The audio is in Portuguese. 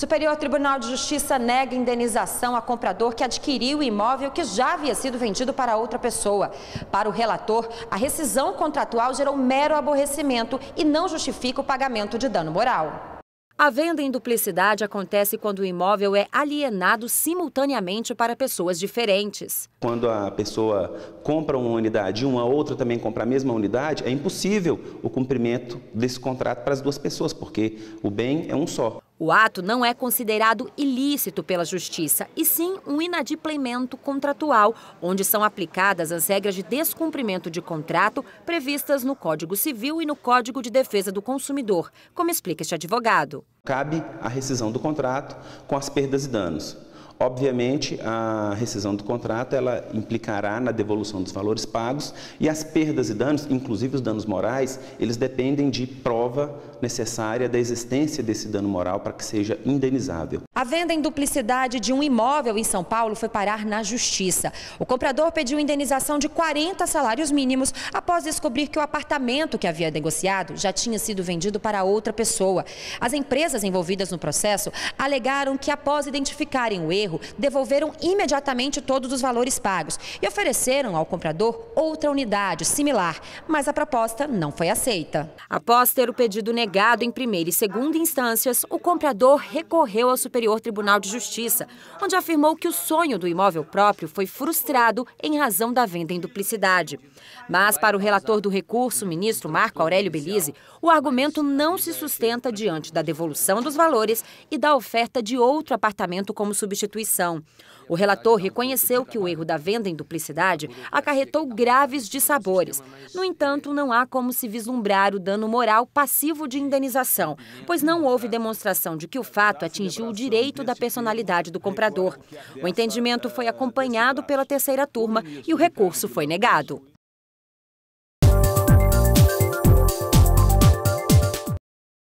Superior Tribunal de Justiça nega indenização a comprador que adquiriu o imóvel que já havia sido vendido para outra pessoa. Para o relator, a rescisão contratual gerou mero aborrecimento e não justifica o pagamento de dano moral. A venda em duplicidade acontece quando o imóvel é alienado simultaneamente para pessoas diferentes. Quando a pessoa compra uma unidade e uma outra também compra a mesma unidade, é impossível o cumprimento desse contrato para as duas pessoas, porque o bem é um só. O ato não é considerado ilícito pela Justiça, e sim um inadimplemento contratual, onde são aplicadas as regras de descumprimento de contrato previstas no Código Civil e no Código de Defesa do Consumidor, como explica este advogado. Cabe a rescisão do contrato com as perdas e danos. Obviamente, a rescisão do contrato ela implicará na devolução dos valores pagos e as perdas e danos, inclusive os danos morais, eles dependem de prova necessária da existência desse dano moral para que seja indenizável. A venda em duplicidade de um imóvel em São Paulo foi parar na justiça. O comprador pediu indenização de 40 salários mínimos após descobrir que o apartamento que havia negociado já tinha sido vendido para outra pessoa. As empresas envolvidas no processo alegaram que após identificarem o erro erro, devolveram imediatamente todos os valores pagos e ofereceram ao comprador outra unidade similar, mas a proposta não foi aceita. Após ter o pedido negado em primeira e segunda instâncias, o comprador recorreu ao Superior Tribunal de Justiça, onde afirmou que o sonho do imóvel próprio foi frustrado em razão da venda em duplicidade. Mas, para o relator do recurso, ministro Marco Aurélio Belize, o argumento não se sustenta diante da devolução dos valores e da oferta de outro apartamento como substituição instituição. O relator reconheceu que o erro da venda em duplicidade acarretou graves dissabores. No entanto, não há como se vislumbrar o dano moral passivo de indenização, pois não houve demonstração de que o fato atingiu o direito da personalidade do comprador. O entendimento foi acompanhado pela terceira turma e o recurso foi negado.